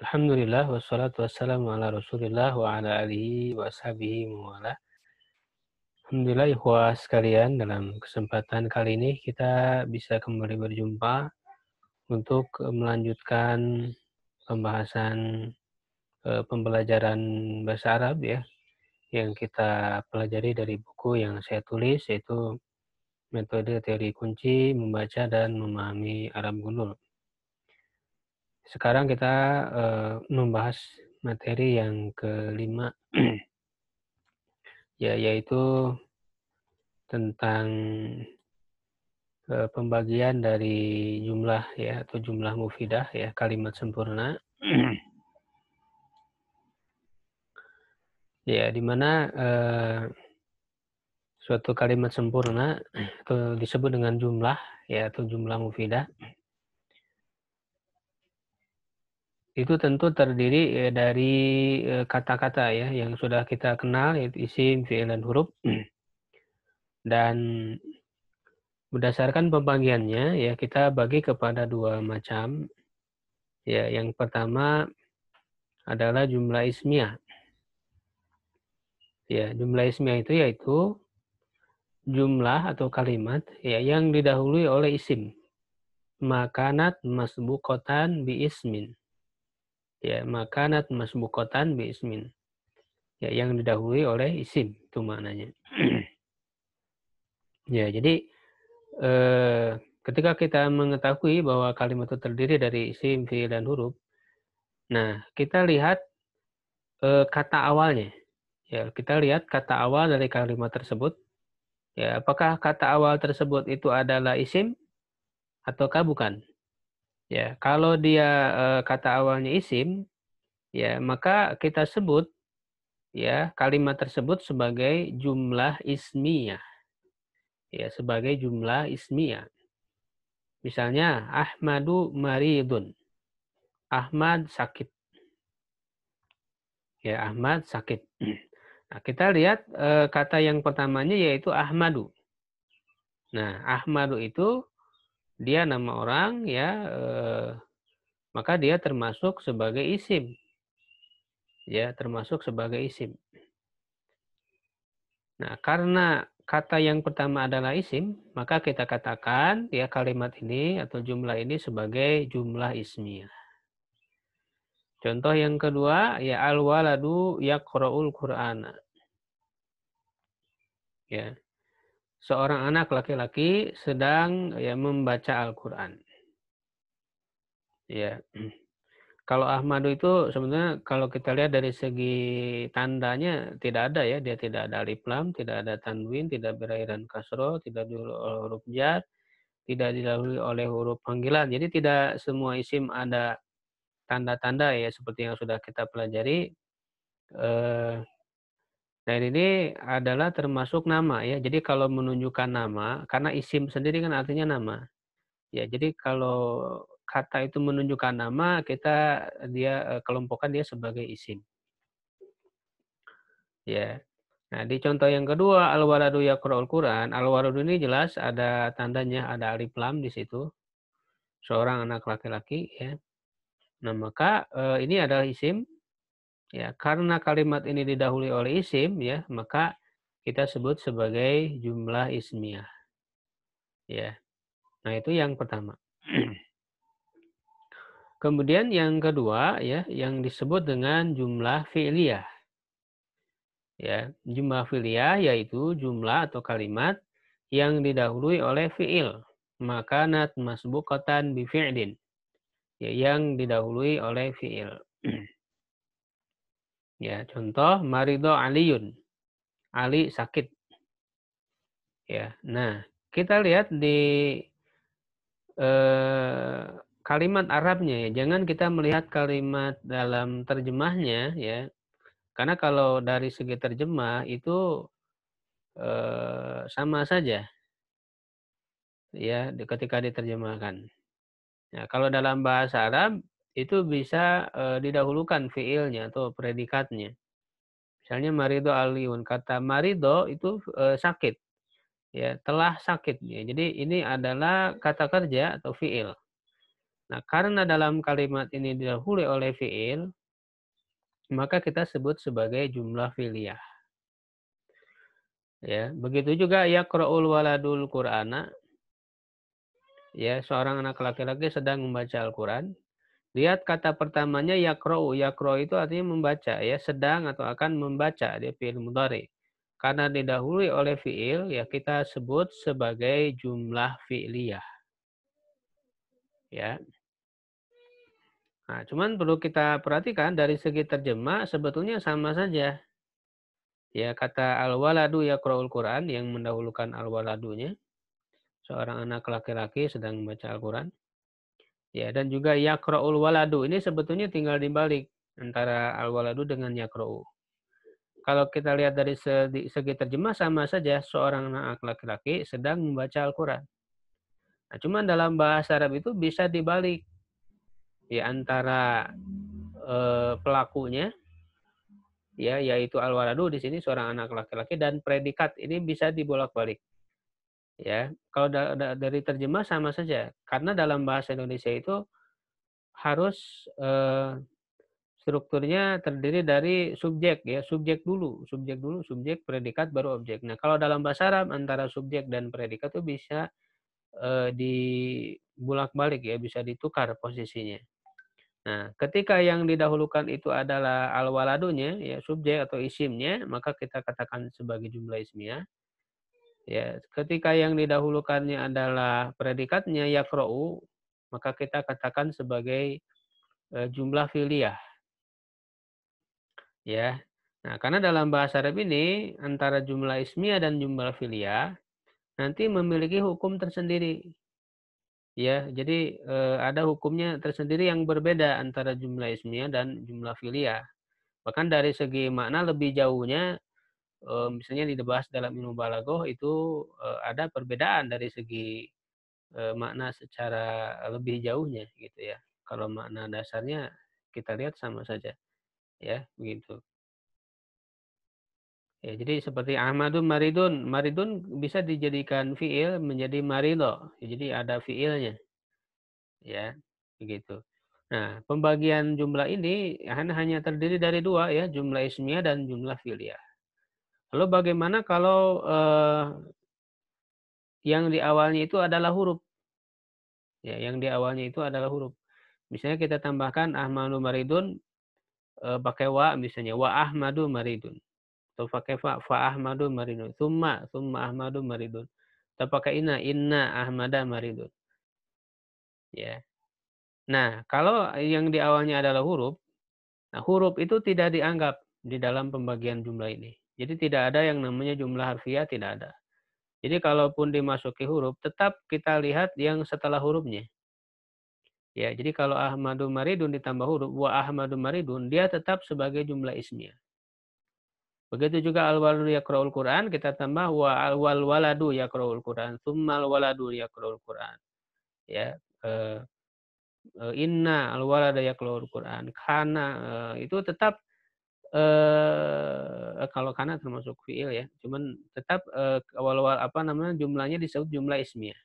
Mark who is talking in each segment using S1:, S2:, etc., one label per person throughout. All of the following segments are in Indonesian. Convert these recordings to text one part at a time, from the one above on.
S1: Alhamdulillah wassalatu wassalamu ala Rasulillah wa ala alihi wa ashabihi muwala. Alhamdulillah ikhwah sekalian dalam kesempatan kali ini kita bisa kembali berjumpa untuk eh, melanjutkan pembahasan e, pembelajaran bahasa Arab ya yang kita pelajari dari buku yang saya tulis yaitu metode teori kunci membaca dan memahami Arab Gunung. Sekarang kita uh, membahas materi yang kelima, ya yaitu tentang uh, pembagian dari jumlah ya atau jumlah mufidah ya kalimat sempurna. ya dimana uh, eh, suatu kalimat sempurna atau disebut dengan jumlah ya atau jumlah mufidah Itu tentu terdiri eh, dari, eh, kata-kata ya yang sudah kita kenal yaitu isim, fiil, dan huruf. Dan berdasarkan pembagiannya ya kita bagi kepada dua macam. Ya, yang pertama adalah jumlah ismiah. Ya, jumlah ismiah itu yaitu jumlah atau kalimat ya yang didahului oleh isim. Makanat masbuqatan bi ismin ya makanat masbukotan bi ismin ya yang didahului oleh isim itu maknanya ya jadi eh, ketika kita mengetahui bahwa kalimat itu terdiri dari isim fi dan huruf nah kita lihat eh, kata awalnya ya kita lihat kata awal dari kalimat tersebut ya apakah kata awal tersebut itu adalah isim ataukah bukan Ya, kalau dia uh, kata awalnya isim, ya maka kita sebut ya kalimat tersebut sebagai jumlah ismiyah. Ya, sebagai jumlah ismiyah. Misalnya Ahmadu maridun. Ahmad sakit. Ya, Ahmad sakit. Nah, kita lihat e, kata yang pertamanya yaitu Ahmadu. Nah, Ahmadu itu dia nama orang ya eh, maka dia termasuk sebagai isim ya termasuk sebagai isim nah karena kata yang pertama adalah isim maka kita katakan ya kalimat ini atau jumlah ini sebagai jumlah ismiyah contoh yang kedua ya al waladu yaqraul qur'ana ya seorang anak laki-laki sedang ya membaca Al-Qur'an. Ya. Kalau Ahmadu itu sebenarnya kalau kita lihat dari segi tandanya tidak ada ya, dia tidak ada alif lam, tidak ada tanwin, tidak berairan kasro, tidak dulu huruf jar, tidak dilalui oleh huruf panggilan. Jadi tidak semua isim ada tanda-tanda ya seperti yang sudah kita pelajari. Eh, Nah, ini adalah termasuk nama ya. Jadi kalau menunjukkan nama, karena isim sendiri kan artinya nama. Ya, jadi kalau kata itu menunjukkan nama, kita dia eh, kelompokkan dia sebagai isim. Ya. Nah, di contoh yang kedua, al-waladu yaqra'ul Quran. Al-waladu ini jelas ada tandanya, ada alif lam di situ. Seorang anak laki-laki ya. Nah, maka eh, ini adalah isim Ya, karena kalimat ini didahului oleh isim ya, maka kita sebut sebagai jumlah ismiyah. Ya. Nah, itu yang pertama. Kemudian yang kedua ya, yang disebut dengan jumlah fi'liyah. Ya, jumlah fi'liyah yaitu jumlah atau kalimat yang didahului oleh fi'il. Makanat masbukatan bi fi'lin. Ya, yang didahului oleh fi'il. Ya, contoh marido aliyun. Ali sakit. Ya. Nah, kita lihat di eh, kalimat Arabnya ya. Jangan kita melihat kalimat dalam terjemahnya ya. Karena kalau dari segi terjemah itu eh, sama saja. Ya, ketika diterjemahkan. Nah, kalau dalam bahasa Arab itu bisa uh, didahulukan fiilnya atau predikatnya. Misalnya marido aliun kata marido itu uh, sakit. Ya, telah sakit ya. Jadi ini adalah kata kerja atau fiil. Nah, karena dalam kalimat ini didahului oleh fiil, maka kita sebut sebagai jumlah filiah Ya, begitu juga ya yaqra'ul waladul Qur'ana. Ya, seorang anak laki-laki sedang membaca Al-Qur'an. Lihat kata pertamanya yakro, yakro itu artinya membaca ya, sedang atau akan membaca dia fiil mudhari. Karena didahului oleh fiil ya kita sebut sebagai jumlah fi'liyah. Ya. Nah, cuman perlu kita perhatikan dari segi terjemah sebetulnya sama saja. Ya, kata al-waladu yaqra'ul Quran yang mendahulukan al-waladunya. Seorang anak laki-laki sedang membaca Al-Quran. Ya, dan juga yakra'ul waladu. Ini sebetulnya tinggal dibalik antara al-waladu dengan yakra'u. Kalau kita lihat dari segi terjemah sama saja seorang anak laki-laki sedang membaca Al-Qur'an. Nah, cuman dalam bahasa Arab itu bisa dibalik ya antara eh, pelakunya ya yaitu al-waladu di sini seorang anak laki-laki dan predikat ini bisa dibolak-balik ya kalau da da dari terjemah sama saja karena dalam bahasa Indonesia itu harus eh, strukturnya terdiri dari subjek ya subjek dulu subjek dulu subjek predikat baru objek nah kalau dalam bahasa Arab antara subjek dan predikat itu bisa di eh, dibulak balik ya bisa ditukar posisinya nah ketika yang didahulukan itu adalah al waladunya ya subjek atau isimnya maka kita katakan sebagai jumlah ismiyah Ya, ketika yang didahulukannya adalah predikatnya yakro'u, maka kita katakan sebagai e, jumlah filiah. Ya. Nah, karena dalam bahasa Arab ini antara jumlah ismiyah dan jumlah filiah nanti memiliki hukum tersendiri. Ya, jadi e, ada hukumnya tersendiri yang berbeda antara jumlah ismiyah dan jumlah filiah. Bahkan dari segi makna lebih jauhnya Misalnya di dibahas dalam ilmu balagoh itu ada perbedaan dari segi makna secara lebih jauhnya gitu ya. Kalau makna dasarnya kita lihat sama saja. Ya, begitu. Ya, jadi seperti Ahmadun Maridun. Maridun bisa dijadikan fiil menjadi marido. Ya, jadi ada fiilnya. Ya, begitu. Nah, pembagian jumlah ini hanya terdiri dari dua ya, jumlah ismiyah dan jumlah filia. Lalu bagaimana kalau eh, yang di awalnya itu adalah huruf? Ya, yang di awalnya itu adalah huruf. Misalnya kita tambahkan Ahmadu Maridun eh, pakai wa misalnya wa Ahmadu Maridun atau pakai fa fa Ahmadu Maridun, summa summa Ahmadu Maridun atau pakai inna inna Ahmada Maridun. Ya. Nah, kalau yang di awalnya adalah huruf, nah huruf itu tidak dianggap di dalam pembagian jumlah ini. Jadi tidak ada yang namanya jumlah harfiah, tidak ada. Jadi kalaupun dimasuki huruf, tetap kita lihat yang setelah hurufnya. Ya, jadi kalau Ahmadu Maridun ditambah huruf wa Ahmadu Maridun, dia tetap sebagai jumlah ismiah. Begitu juga al-waladu yaqra'ul Qur'an, kita tambah wa al waladu yaqra'ul Qur'an, summal waladu yaqra'ul Qur'an. Ya, eh, eh, inna al-walada yaqra'ul Qur'an, kana eh, itu tetap eh kalau kana termasuk fiil ya. Cuman tetap eh, awal-awal apa namanya jumlahnya disebut jumlah ismiyah.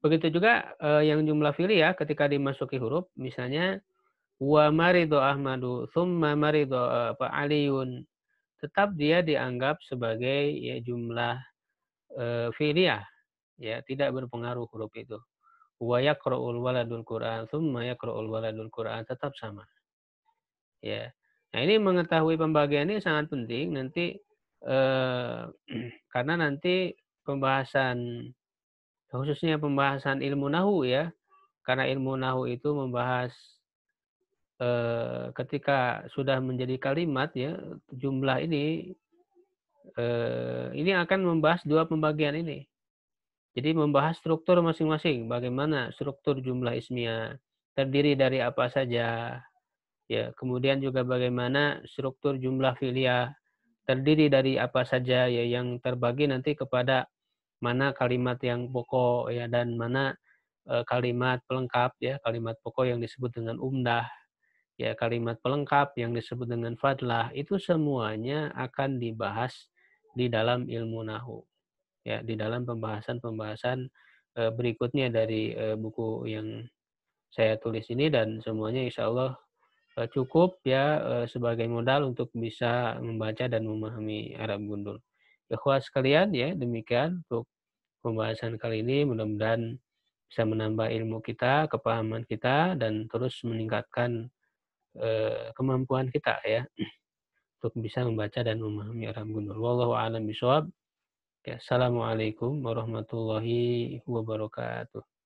S1: Begitu juga eh, yang jumlah fiil ya ketika dimasuki huruf misalnya wa marido ahmadu thumma marido apa aliyun tetap dia dianggap sebagai ya jumlah e, fi'liyah ya tidak berpengaruh huruf itu wa yaqra'ul waladul Qur'an thumma yaqra'ul waladul Qur'an tetap sama ya nah ini mengetahui pembagian ini sangat penting nanti eh, karena nanti pembahasan khususnya pembahasan ilmu nahu ya karena ilmu nahu itu membahas eh, ketika sudah menjadi kalimat ya jumlah ini eh, ini akan membahas dua pembagian ini jadi membahas struktur masing-masing bagaimana struktur jumlah ismiah terdiri dari apa saja ya kemudian juga bagaimana struktur jumlah filia terdiri dari apa saja ya yang terbagi nanti kepada mana kalimat yang pokok ya dan mana e, kalimat pelengkap ya kalimat pokok yang disebut dengan umdah ya kalimat pelengkap yang disebut dengan fadlah itu semuanya akan dibahas di dalam ilmu nahu ya di dalam pembahasan-pembahasan e, berikutnya dari e, buku yang saya tulis ini dan semuanya insya Allah Eh, cukup ya eh, sebagai modal untuk bisa membaca dan memahami Arab gundul. Ikhwah sekalian ya demikian untuk pembahasan kali ini mudah-mudahan bisa menambah ilmu kita, kepahaman kita dan terus meningkatkan eh, kemampuan kita ya untuk bisa membaca dan memahami Arab gundul. Wallahu a'lam bishawab. Ya, assalamualaikum warahmatullahi wabarakatuh.